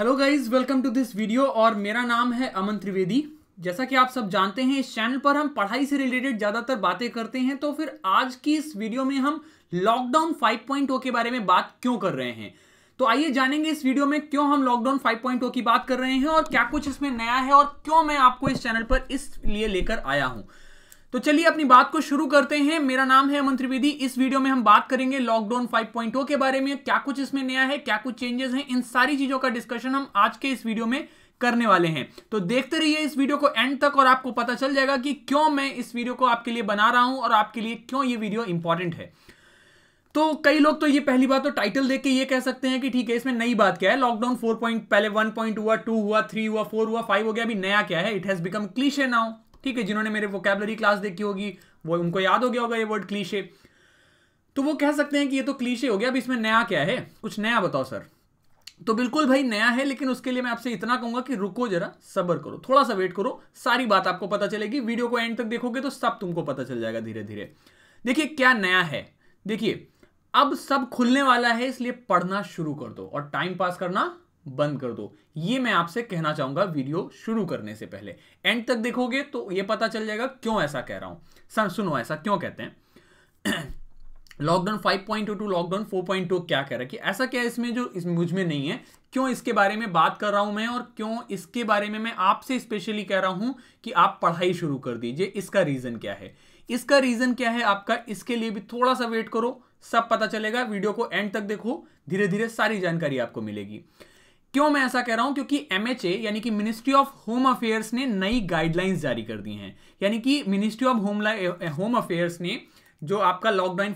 Hello guys welcome to this video और मेरा नाम है अमन त्रिवेदी जैसा कि आप सब जानते हैं इस चैनल पर हम पढ़ाई से रिलेटेड ज़्यादातर बातें करते हैं तो फिर आज की इस वीडियो में हम लॉकडाउन 5.0 के बारे में बात क्यों कर रहे हैं तो आइए जानेंगे इस वीडियो में क्यों हम लॉकडाउन 5.0 की बात कर रहे हैं और क्या कुछ इसमें नया है और क्यों मैं आपको इस चैनल पर इसलिए लेकर आया हूँ तो चलिए अपनी बात को शुरू करते हैं मेरा नाम है अमन त्रिवेदी इस वीडियो में हम बात करेंगे लॉकडाउन 5.0 के बारे में क्या कुछ इसमें नया है क्या कुछ चेंजेस हैं इन सारी चीजों का डिस्कशन हम आज के इस वीडियो में करने वाले हैं तो देखते रहिए इस वीडियो को एंड तक और आपको पता चल जाएगा कि क्यों मैं इस वीडियो को आपके लिए बना रहा हूं और आपके लिए क्यों ये वीडियो इंपॉर्टेंट है तो कई लोग तो ये पहली बात तो टाइटल देख के ये कह सकते हैं कि ठीक है इसमें नई बात क्या है लॉकडाउन फोर पॉइंट पहले वन पॉइंट हुआ टू हुआ थ्री हुआ फोर हुआ फाइव हो गया अभी नया क्या है it has become cliche now ठीक है जिन्होंने मेरे वोकेबलरी क्लास देखी होगी वो उनको याद हो गया होगा ये वर्ड क्लीशे तो वो कह सकते हैं कि ये तो क्लीशे हो गया अब इसमें नया क्या है कुछ नया बताओ सर तो बिल्कुल भाई नया है लेकिन उसके लिए मैं आपसे इतना कहूंगा कि रुको जरा सबर करो थोड़ा सा वेट करो सारी बात आपको पता चलेगी वीडियो को एंड तक देखोगे तो सब तुमको पता चल जाएगा धीरे धीरे देखिए क्या नया है देखिए अब सब खुलने वाला है इसलिए पढ़ना शुरू कर दो और टाइम पास करना बंद कर दो ये मैं आपसे कहना चाहूंगा वीडियो शुरू करने से पहले एंड तक देखोगे तो ये पता चल जाएगा क्यों ऐसा कह रहा हूं सर सुनो ऐसा क्यों कहते हैं लॉकडाउन 5.2 टू लॉकडाउन 4.2 क्या कह रहा है कि ऐसा क्या है इसमें जो इस मुझ में नहीं है क्यों इसके बारे में बात कर रहा हूं मैं और क्यों इसके बारे में मैं आपसे स्पेशली कह रहा हूं कि आप पढ़ाई शुरू कर दीजिए इसका रीजन क्या है इसका रीजन क्या है आपका इसके लिए भी थोड़ा सा वेट करो सब पता चलेगा वीडियो को एंड तक देखो धीरे धीरे सारी जानकारी आपको मिलेगी क्यों मैं ऐसा कह रहा हूं क्योंकि एम यानी कि मिनिस्ट्री ऑफ होम अफेयर्स ने नई गाइडलाइंस जारी कर दी हैं यानी कि ministry of home home affairs ने जो आपका लॉकडाउन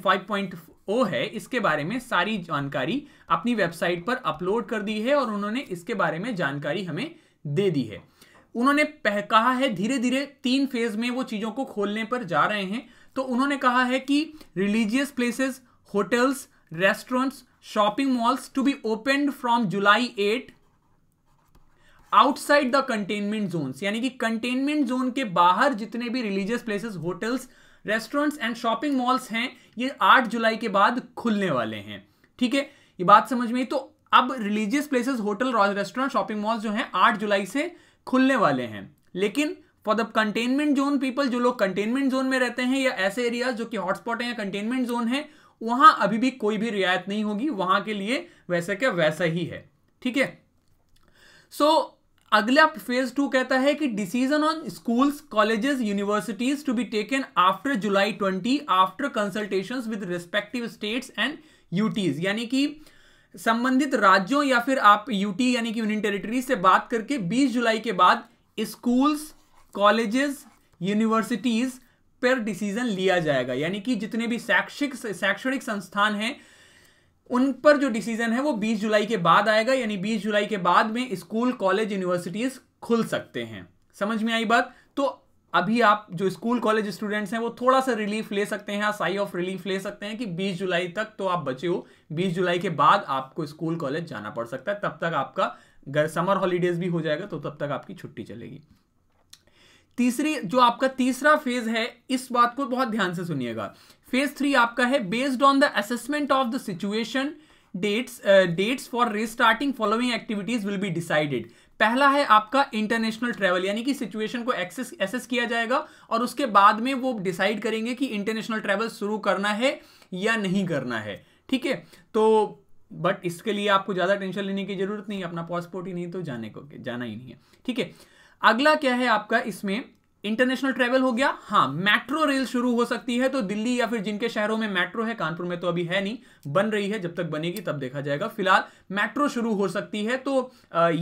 5.0 है इसके बारे में सारी जानकारी अपनी वेबसाइट पर अपलोड कर दी है और उन्होंने इसके बारे में जानकारी हमें दे दी है उन्होंने कहा है धीरे धीरे तीन फेज में वो चीज़ों को खोलने पर जा रहे हैं तो उन्होंने कहा है कि religious places hotels restaurants shopping malls to be opened from July 8 outside the containment zone यानी कि कंटेनमेंट जोन के बाहर जितने भी religious places hotels restaurants and shopping malls हैं ये 8 जुलाई के बाद खुलने वाले हैं ठीक है ये बात समझ में तो अब religious places hotel restaurant shopping malls जो हैं 8 जुलाई से खुलने वाले हैं लेकिन for the containment zone people जो लोग कंटेनमेंट जोन में रहते हैं या ऐसे एरियाज जो कि हॉटस्पॉट है या कंटेनमेंट जोन है वहां अभी भी कोई भी रियायत नहीं होगी वहां के लिए वैसे क्या वैसा ही है ठीक है सो अगला फेज टू कहता है कि decision on schools colleges universities to be taken after July twenty after consultation with respective states and UTs यानी कि संबंधित राज्यों या फिर आप यूटी यानी कि यूनियन टेरिटरी से बात करके 20 जुलाई के बाद स्कूल्स कॉलेजेस यूनिवर्सिटीज पर डिसीजन लिया जाएगा यानी कि जितने भी शैक्षिक शैक्षणिक संस्थान हैं उन पर जो डिसीजन है वो 20 जुलाई के बाद आएगा यानी 20 जुलाई के बाद में स्कूल कॉलेज यूनिवर्सिटीज खुल सकते हैं समझ में आई बात तो अभी आप जो स्कूल कॉलेज स्टूडेंट्स हैं वो थोड़ा सा रिलीफ ले सकते हैं साई ऑफ रिलीफ ले सकते हैं कि 20 जुलाई तक तो आप बचे हो 20 जुलाई के बाद आपको स्कूल कॉलेज जाना पड़ सकता है तब तक आपका समर हॉलीडेज भी हो जाएगा तो तब तक आपकी छुट्टी चलेगी तीसरी जो आपका तीसरा फेज है इस बात को बहुत ध्यान से सुनिएगा फेज थ्री आपका है based on the assessment of the situation dates dates for restarting following activities will be decided पहला है आपका इंटरनेशनल ट्रेवल यानी कि सिचुएशन को एक्सेस एसेस किया जाएगा और उसके बाद में वो डिसाइड करेंगे कि इंटरनेशनल ट्रैवल शुरू करना है या नहीं करना है ठीक है तो बट इसके लिए आपको ज़्यादा टेंशन लेने की जरूरत नहीं है अपना पासपोर्ट ही नहीं तो जाने को जाना ही नहीं है ठीक है अगला क्या है आपका इसमें इंटरनेशनल ट्रेवल हो गया हाँ मेट्रो रेल शुरू हो सकती है तो दिल्ली या फिर जिनके शहरों में मेट्रो है कानपुर में तो अभी है नहीं बन रही है जब तक बनेगी तब देखा जाएगा फिलहाल मेट्रो शुरू हो सकती है तो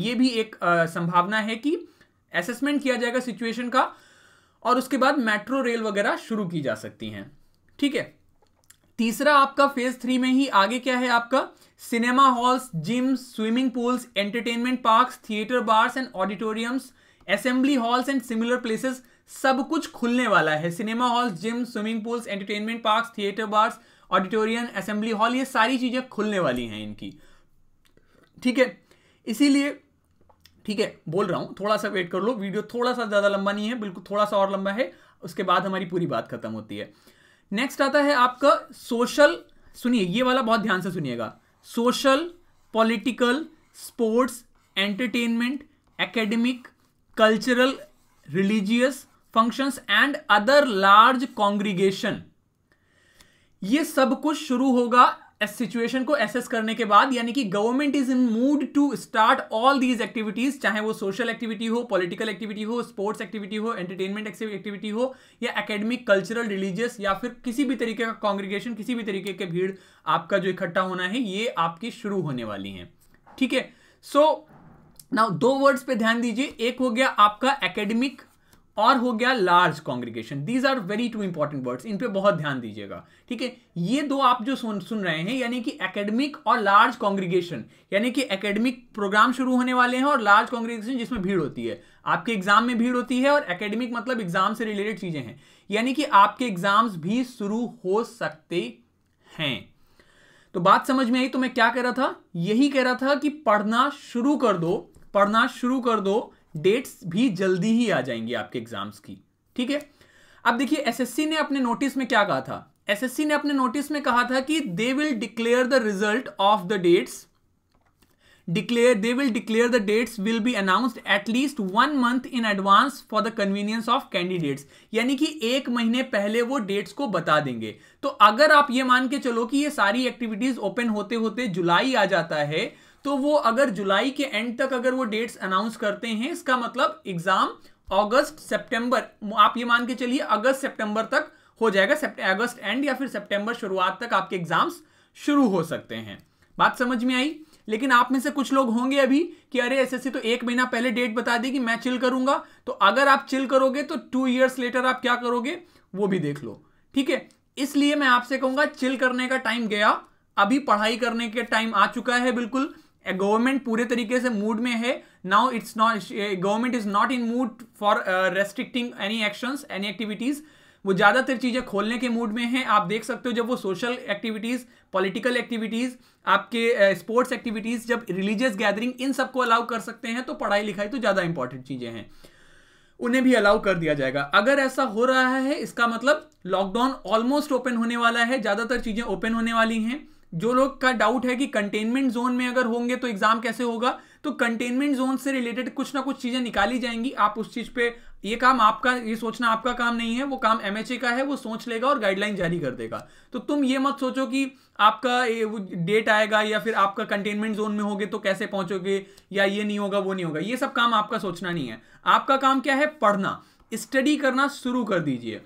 ये भी एक संभावना है कि असेसमेंट किया जाएगा सिचुएशन का और उसके बाद मेट्रो रेल वगैरह शुरू की जा सकती है ठीक है तीसरा आपका फेज थ्री में ही आगे क्या है आपका cinema halls gyms swimming pools entertainment park theatre bars and auditoriums assembly halls and similar places सब कुछ खुलने वाला है cinema halls gym swimming pools entertainment park theatre bars auditorium assembly hall ये सारी चीज़ें खुलने वाली हैं इनकी ठीक है इसीलिए ठीक है बोल रहा हूं थोड़ा सा वेट कर लो वीडियो थोड़ा सा ज़्यादा लंबा नहीं है बिल्कुल थोड़ा सा और लंबा है उसके बाद हमारी पूरी बात खत्म होती है नेक्स्ट आता है आपका सोशल सुनिए ये वाला बहुत ध्यान से सुनिएगा social political sports entertainment academic cultural, religious functions and other large congregation. ये सब कुछ शुरू होगा इस सिचुएशन को एसेस करने के बाद यानी कि government is in mood to start all these activities चाहे वो सोशल एक्टिविटी हो पॉलिटिकल एक्टिविटी हो स्पोर्ट्स एक्टिविटी हो एंटरटेनमेंट एक्टिविटी हो या एकेडमिक कल्चरल रिलीजियस या फिर किसी भी तरीके का कॉन्ग्रीगेशन किसी भी तरीके के भीड़ आपका जो इकट्ठा होना है ये आपकी शुरू होने वाली है ठीक है सो नाउ दो वर्ड्स पे ध्यान दीजिए एक हो गया आपका एकेडमिक और हो गया large congregation these are very two important words in पे बहुत ध्यान दीजिएगा ठीक है ये दो आप जो सुन सुन रहे हैं यानी कि एकेडमिक और लार्ज कॉन्ग्रीगेशन यानी कि एकेडमिक प्रोग्राम शुरू होने वाले हैं और लार्ज कॉन्ग्रीगेशन जिसमें भीड़ होती है आपके एग्जाम में भीड़ होती है और एकेडमिक मतलब एग्जाम से रिलेटेड चीजें हैं यानी कि आपके एग्जाम्स भी शुरू हो सकते हैं तो बात समझ में आई तो मैं क्या कह रहा था यही कह रहा था कि पढ़ना शुरू कर दो पढ़ना शुरू कर दो डेट्स भी जल्दी ही आ जाएंगी आपके एग्जाम्स की ठीक है अब देखिए एसएससी ने अपने नोटिस में क्या कहा था एसएससी ने अपने नोटिस में कहा था कि they will declare the result of the dates declare they will declare the dates will be announced at least one month in advance for the convenience of यानी कि एक महीने पहले वो डेट्स को बता देंगे तो अगर आप ये मान के चलो कि ये सारी एक्टिविटीज ओपन होते होते जुलाई आ जाता है तो वो अगर जुलाई के एंड तक अगर वो डेट्स अनाउंस करते हैं इसका मतलब एग्जाम अगस्त सितंबर आप ये मान के चलिए अगस्त सितंबर तक हो जाएगा अगस्त एंड या फिर सितंबर शुरुआत तक आपके एग्जाम्स शुरू हो सकते हैं बात समझ में आई लेकिन आप में से कुछ लोग होंगे अभी कि अरे एसएससी तो एक महीना पहले डेट बता दी कि मैं चिल करूंगा तो अगर आप चिल करोगे तो टू ईयर्स लेटर आप क्या करोगे वो भी देख लो ठीक है इसलिए मैं आपसे कहूंगा चिल करने का टाइम गया अभी पढ़ाई करने के टाइम आ चुका है बिल्कुल गवर्नमेंट पूरे तरीके से मूड में है now it's not government is not in mood for restricting any action any activities वो ज़्यादातर चीज़ें खोलने के मूड में हैं आप देख सकते हो जब वो सोशल एक्टिविटीज़ पॉलिटिकल एक्टिविटीज़ आपके स्पोर्ट्स uh, एक्टिविटीज़ जब रिलीजियस गैदरिंग इन सबको अलाउ कर सकते हैं तो पढ़ाई लिखाई तो ज़्यादा इंपॉर्टेंट चीज़ें हैं उन्हें भी अलाउ कर दिया जाएगा अगर ऐसा हो रहा है इसका मतलब लॉकडाउन ऑलमोस्ट ओपन होने वाला है ज़्यादातर चीज़ें ओपन होने वाली हैं जो लोग का डाउट है कि कंटेनमेंट जोन में अगर होंगे तो एग्जाम कैसे होगा तो कंटेनमेंट जोन से रिलेटेड कुछ ना कुछ चीजें निकाली जाएंगी आप उस चीज पे ये काम आपका ये सोचना आपका काम नहीं है वो काम एमएचए का है वो सोच लेगा और गाइडलाइन जारी कर देगा तो तुम ये मत सोचो कि आपका डेट आएगा या फिर आपका कंटेनमेंट जोन में होगे तो कैसे पहुंचोगे या ये नहीं होगा वो नहीं होगा ये सब काम आपका सोचना नहीं है आपका काम क्या है पढ़ना स्टडी करना शुरू कर दीजिए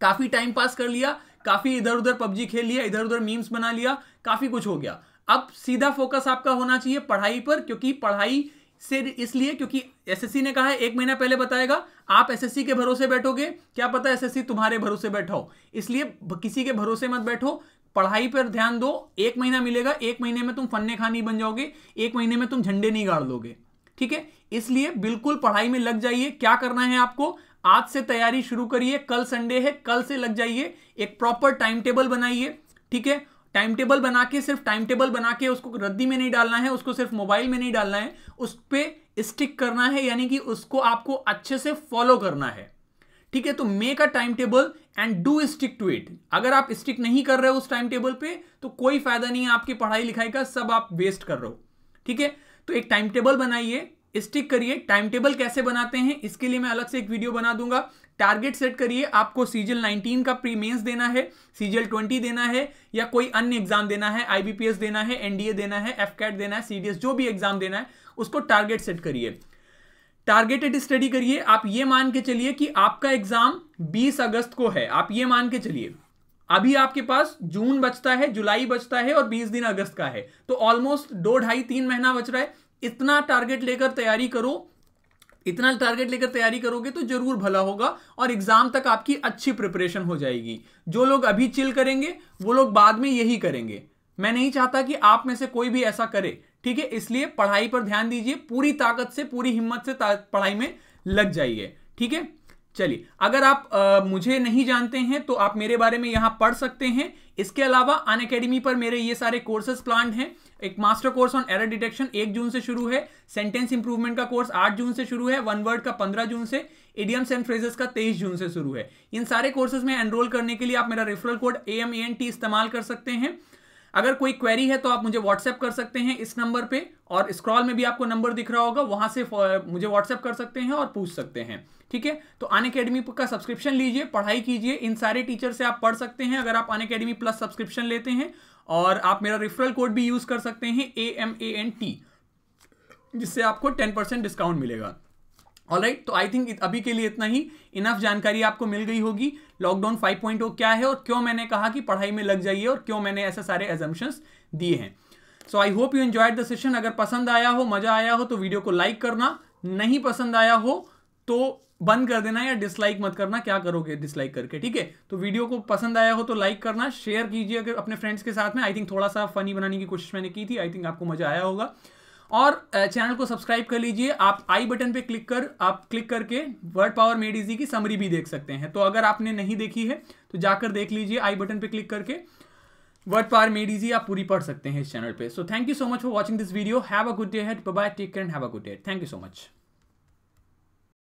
काफी टाइम पास कर लिया काफ़ी इधर उधर पबजी खेल लिया इधर उधर मीम्स बना लिया काफ़ी कुछ हो गया अब सीधा फोकस आपका होना चाहिए पढ़ाई पर क्योंकि पढ़ाई से इसलिए क्योंकि एसएससी ने कहा है एक महीना पहले बताएगा आप एसएससी के भरोसे बैठोगे क्या पता एसएससी तुम्हारे भरोसे बैठा इसलिए किसी के भरोसे मत बैठो पढ़ाई पर ध्यान दो एक महीना मिलेगा एक महीने में तुम फन्ने खानी बन जाओगे एक महीने में तुम झंडे नहीं गाड़ दोगे ठीक है इसलिए बिल्कुल पढ़ाई में लग जाइए क्या करना है आपको आज से तैयारी शुरू करिए कल संडे है कल से लग जाइए एक प्रॉपर टाइम टेबल बनाइए ठीक है टाइम टेबल बना के सिर्फ टाइम टेबल बना के उसको रद्दी में नहीं डालना है उसको सिर्फ मोबाइल में नहीं डालना है उस पर स्टिक करना है यानी कि उसको आपको अच्छे से फॉलो करना है ठीक है तो make a time table and do stick to it अगर आप स्टिक नहीं कर रहे हो उस टाइम टेबल पे तो कोई फायदा नहीं है आपकी पढ़ाई लिखाई का सब आप वेस्ट कर रहे हो ठीक है तो एक टाइम टेबल बनाइए स्टिक करिए टाइम टेबल कैसे बनाते हैं इसके लिए मैं अलग से एक वीडियो बना दूंगा टारगेट सेट करिए आपको सीजल 19 का प्री मेंस देना है सीजल 20 देना है या कोई अन्य एग्जाम देना है आईबीपीएस देना है एनडीए देना है एफ देना है सीडीएस जो भी एग्जाम देना है उसको टारगेट सेट करिए टारगेटेड स्टडी करिए आप ये मान के चलिए कि आपका एग्जाम 20 अगस्त को है आप ये मान के चलिए अभी आपके पास जून बचता है जुलाई बचता है और 20 दिन अगस्त का है तो ऑलमोस्ट दो ढाई तीन महीना बच रहा है इतना टारगेट लेकर तैयारी करो इतना टारगेट लेकर तैयारी करोगे तो जरूर भला होगा और एग्जाम तक आपकी अच्छी प्रिपरेशन हो जाएगी जो लोग अभी चिल करेंगे वो लोग बाद में यही करेंगे मैं नहीं चाहता कि आप में से कोई भी ऐसा करे ठीक है इसलिए पढ़ाई पर ध्यान दीजिए पूरी ताकत से पूरी हिम्मत से पढ़ाई में लग जाइए ठीक है चलिए अगर आप आ, मुझे नहीं जानते हैं तो आप मेरे बारे में यहां पढ़ सकते हैं इसके अलावा अन अकेडमी पर मेरे ये सारे कोर्सेज प्लान हैं एक master course on error detection एक जून से शुरू है सेंटेंस इंप्रूवमेंट का कोर्स आठ जून से शुरू है वन वर्ड का पंद्रह जून से इडियम्स एंड फ्रेजेस का तेईस जून से शुरू है इन सारे कोर्सेज में एनरोल करने के लिए आप मेरा referral code A M A N T इस्तेमाल कर सकते हैं अगर कोई क्वेरी है तो आप मुझे व्हाट्सएप कर सकते हैं इस नंबर पे और स्क्रॉल में भी आपको नंबर दिख रहा होगा वहां से मुझे व्हाट्सएप कर सकते हैं और पूछ सकते हैं ठीक है तो अन अकेडमी का सब्सक्रिप्शन लीजिए पढ़ाई कीजिए इन सारे टीचर से आप पढ़ सकते हैं अगर आप अन अकेडमी प्लस सब्सक्रिप्शन लेते हैं और आप मेरा रेफरल कोड भी यूज कर सकते हैं A M A N T जिससे आपको टेन परसेंट डिस्काउंट मिलेगा ऑल राइट तो आई थिंक अभी के लिए इतना ही इनफ जानकारी आपको मिल गई होगी लॉकडाउन 5.0 क्या है और क्यों मैंने कहा कि पढ़ाई में लग जाइए और क्यों मैंने ऐसे सारे एजम्पन्स दिए हैं so I hope you enjoyed the session अगर पसंद आया हो मजा आया हो तो वीडियो को लाइक करना नहीं पसंद आया हो तो बंद कर देना या डिसलाइक मत करना क्या करोगे डिसलाइक करके ठीक है तो वीडियो को पसंद आया हो तो लाइक करना शेयर कीजिए अगर अपने फ्रेंड्स के साथ में आई थिंक थोड़ा सा फनी बनाने की कोशिश मैंने की थी आई थिंक आपको मजा आया होगा और चैनल को सब्सक्राइब कर लीजिए आप आई बटन पे क्लिक कर आप क्लिक करके वर्ड पावर मेड इजी की समरी भी देख सकते हैं तो अगर आपने नहीं देखी है तो जाकर देख लीजिए आई बटन पे क्लिक करके वर्ड पावर मेड इजी आप पूरी पढ़ सकते हैं इस चैनल पे so thank you so much for watching this video have a good day head bye take care and have a good day thank you so much